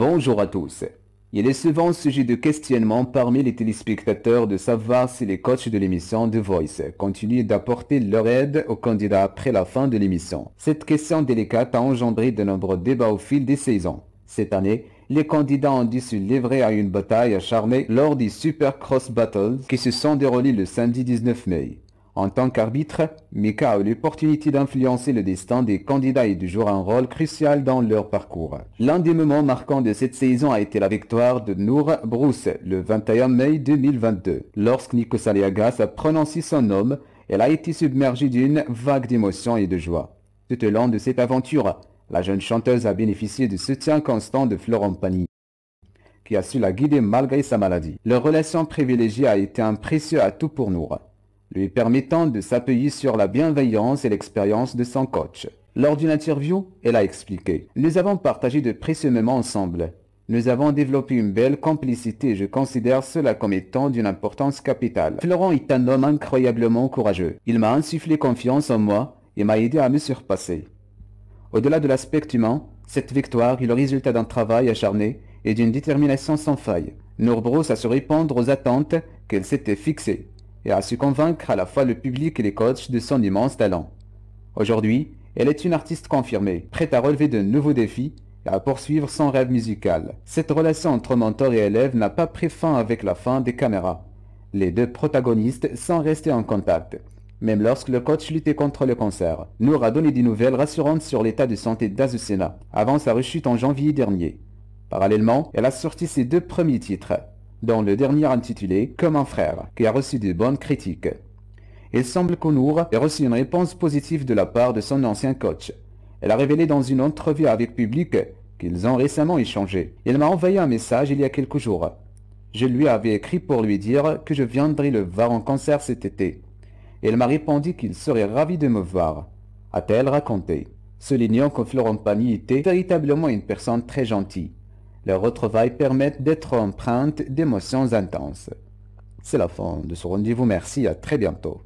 Bonjour à tous. Il est souvent sujet de questionnement parmi les téléspectateurs de savoir si les coachs de l'émission The Voice continuent d'apporter leur aide aux candidats après la fin de l'émission. Cette question délicate a engendré de nombreux débats au fil des saisons. Cette année, les candidats ont dû se livrer à une bataille acharnée lors des Super Cross Battles qui se sont déroulés le samedi 19 mai. En tant qu'arbitre, Mika a eu l'opportunité d'influencer le destin des candidats et de jouer un rôle crucial dans leur parcours. L'un des moments marquants de cette saison a été la victoire de Nour Bruce le 21 mai 2022. Lorsque Nico Saliagas a prononcé son nom, elle a été submergée d'une vague d'émotions et de joie. Tout au long de cette aventure, la jeune chanteuse a bénéficié du soutien constant de Florent Pagny qui a su la guider malgré sa maladie. Leur relation privilégiée a été un précieux atout pour Nour lui permettant de s'appuyer sur la bienveillance et l'expérience de son coach. Lors d'une interview, elle a expliqué « Nous avons partagé de précieux moments ensemble. Nous avons développé une belle complicité et je considère cela comme étant d'une importance capitale. Florent est un homme incroyablement courageux. Il m'a insufflé confiance en moi et m'a aidé à me surpasser. Au-delà de l'aspect humain, cette victoire est le résultat d'un travail acharné et d'une détermination sans faille. Nourbros à se répondre aux attentes qu'elle s'était fixées et à su convaincre à la fois le public et les coachs de son immense talent. Aujourd'hui, elle est une artiste confirmée, prête à relever de nouveaux défis et à poursuivre son rêve musical. Cette relation entre mentor et élève n'a pas pris fin avec la fin des caméras. Les deux protagonistes sont restés en contact, même lorsque le coach luttait contre le cancer. Nour a donné des nouvelles rassurantes sur l'état de santé d'Azucena avant sa rechute en janvier dernier. Parallèlement, elle a sorti ses deux premiers titres, dont le dernier intitulé Comme un frère, qui a reçu de bonnes critiques. Il semble qu'Onour ait reçu une réponse positive de la part de son ancien coach. Elle a révélé dans une entrevue avec Public qu'ils ont récemment échangé. Il m'a envoyé un message il y a quelques jours. Je lui avais écrit pour lui dire que je viendrais le voir en concert cet été. Elle m'a répondu qu'il serait ravi de me voir, a-t-elle raconté, soulignant que Florent Pagny était véritablement une personne très gentille. Leur retrouvailles permettent d'être empreintes d'émotions intenses. C'est la fin de ce rendez-vous, merci, à très bientôt.